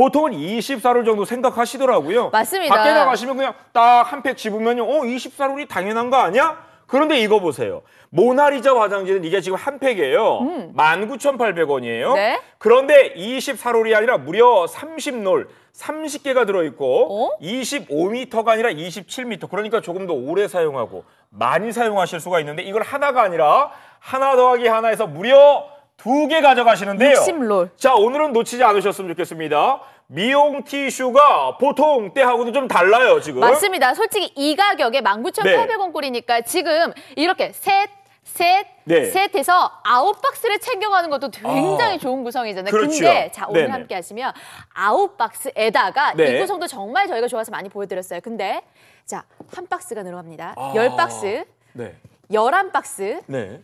보통은 24롤 정도 생각하시더라고요. 맞습니다. 밖에 나가시면 그냥 딱 한 팩집으면 어, 24롤이 당연한 거 아니야? 그런데 이거 보세요. 모나리자 화장지는 이게 지금 한 팩이에요. 음. 19,800원이에요. 네? 그런데 24롤이 아니라 무려 30롤, 30개가 들어있고 어? 25m가 아니라 27m. 그러니까 조금 더 오래 사용하고 많이 사용하실 수가 있는데 이걸 하나가 아니라 하나 더하기 하나에서 무려 두개 가져가시는데요. 60롤. 자, 오늘은 놓치지 않으셨으면 좋겠습니다. 미용 티슈가 보통 때하고는 좀 달라요, 지금. 맞습니다. 솔직히 이 가격에 19,800원 꼴이니까 지금 이렇게 셋, 셋, 네. 셋해서 아홉 박스를 챙겨가는 것도 굉장히 아, 좋은 구성이잖아요. 그렇죠. 근데 자 오늘 네네. 함께 하시면 아홉 박스에다가 네. 이 구성도 정말 저희가 좋아서 많이 보여드렸어요. 근데 자 한 박스가 늘어갑니다. 아, 열 박스, 네. 열한 박스, 네.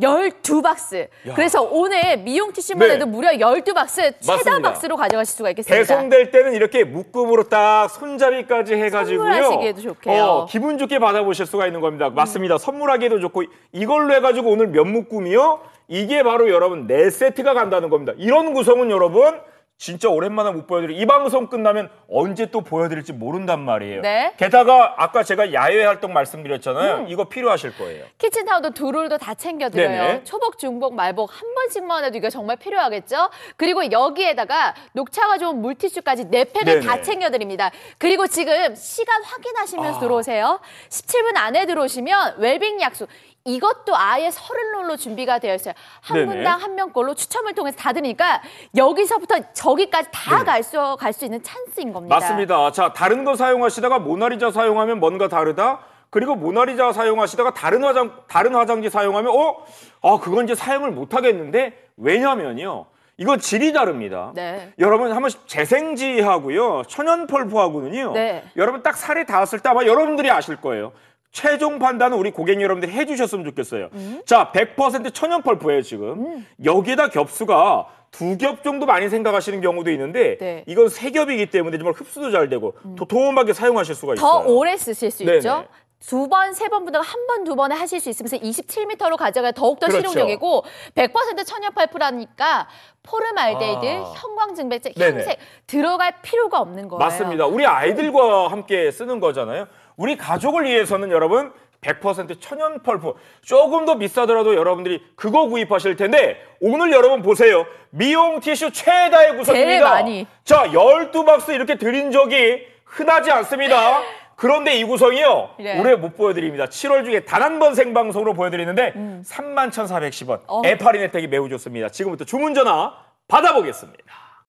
12박스. 야. 그래서 오늘 미용 티슈만 네. 해도 무려 12박스 최다 맞습니다. 박스로 가져가실 수가 있겠습니다. 배송될 때는 이렇게 묶음으로 딱 손잡이까지 해가지고요. 하시기에도 좋게요. 어, 기분 좋게 받아보실 수가 있는 겁니다. 맞습니다. 음. 선물하기도 좋고 이걸로 해가지고 오늘 면 묶음이요? 이게 바로 여러분 네세트가 간다는 겁니다. 이런 구성은 여러분 진짜 오랜만에 못 보여드려. 이 방송 끝나면 언제 또 보여드릴지 모른단 말이에요. 네. 게다가 아까 제가 야외 활동 말씀드렸잖아요. 음. 이거 필요하실 거예요. 키친타운도 두 롤도 다 챙겨드려요. 네네. 초복, 중복, 말복 한 번씩만 해도 이거 정말 필요하겠죠? 그리고 여기에다가 녹차가 좋은 물티슈까지 네 팩을 네네. 다 챙겨드립니다. 그리고 지금 시간 확인하시면서 아. 들어오세요. 17분 안에 들어오시면 웰빙 약수 이것도 아예 서른 롤로 준비가 되어 있어요. 한 네네. 분당 한 명꼴로 추첨을 통해서 다으니까 여기서부터 저기까지 다 갈수 갈수 네. 갈수 있는 찬스인 겁니다. 맞습니다. 자, 다른 거 사용하시다가 모나리자 사용하면 뭔가 다르다. 그리고 모나리자 사용하시다가 다른 화장 다른 화장지 사용하면 어? 아, 그건 이제 사용을 못 하겠는데 왜냐면요. 이건 질이 다릅니다. 네. 여러분 한번 재생지하고요. 천연펄프하고는요. 네. 여러분 딱 살이 닿았을 때 아마 여러분들이 아실 거예요. 최종 판단은 우리 고객 여러분들이 해주셨으면 좋겠어요. 음? 자, 100% 천연 펄프예요 지금. 음. 여기에다 겹수가 두 겹 정도 많이 생각하시는 경우도 있는데 네. 이건 세 겹이기 때문에 정말 흡수도 잘 되고 음. 도움하게 사용하실 수가 있어요. 더 오래 쓰실 수 네네. 있죠. 두 번, 세 번보다 한 번, 두 번에 하실 수 있으면서 27m로 가져가야 더욱더 그렇죠. 실용적이고 100% 천연 펄프라니까 포르말데히드 아. 형광증백제, 네네. 색 들어갈 필요가 없는 거예요. 맞습니다. 우리 아이들과 함께 쓰는 거잖아요. 우리 가족을 위해서는 여러분 100% 천연 펄프 조금 더 비싸더라도 여러분들이 그거 구입하실 텐데 오늘 여러분 보세요 미용 티슈 최다의 구성입니다 자 12박스 이렇게 드린 적이 흔하지 않습니다 그런데 이 구성이요 네. 올해 못 보여드립니다 7월 중에 단 한 번 생방송으로 보여드리는데 음. 31,410원 어. 애파린 혜택이 매우 좋습니다 지금부터 주문 전화 받아보겠습니다